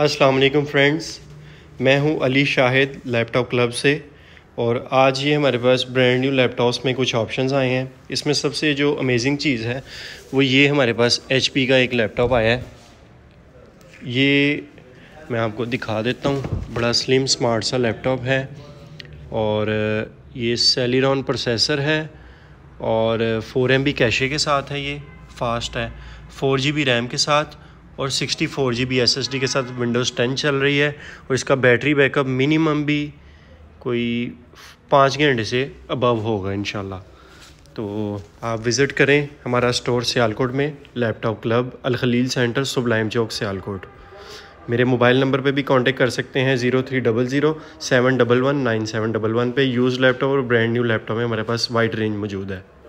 अस्सलाम वालेकुम फ्रेंड्स मैं हूं अली शाहिद लैपटॉप क्लब से और आज ये हमारे पास ब्रांड न्यू लैपटॉप्स में कुछ ऑप्शंस आए हैं इसमें सबसे जो अमेजिंग चीज़ है वो ये हमारे पास एच का एक लैपटॉप आया है ये मैं आपको दिखा देता हूँ बड़ा स्लिम स्मार्ट सा लैपटॉप है और ये सेलिरॉन प्रोसेसर है और फोर एम कैशे के साथ है ये फास्ट है फोर जी रैम के साथ और sixty four G B S S D के साथ विंडोज़ टेन चल रही है और इसका बैटरी बैकअप मिनिमम भी कोई पाँच घंटे से अबव होगा इन तो आप विज़िट करें हमारा स्टोर सियालकोट में laptop club Alkhalil centre sublime chowk Sialkot मेरे मोबाइल नंबर पे भी कांटेक्ट कर सकते हैं zero three double zero seven double one nine seven double one पे यूज़ लैपटॉप और ब्रांड न्यू लैपटॉप में हमारे पास वाइड रेंज मौजूद है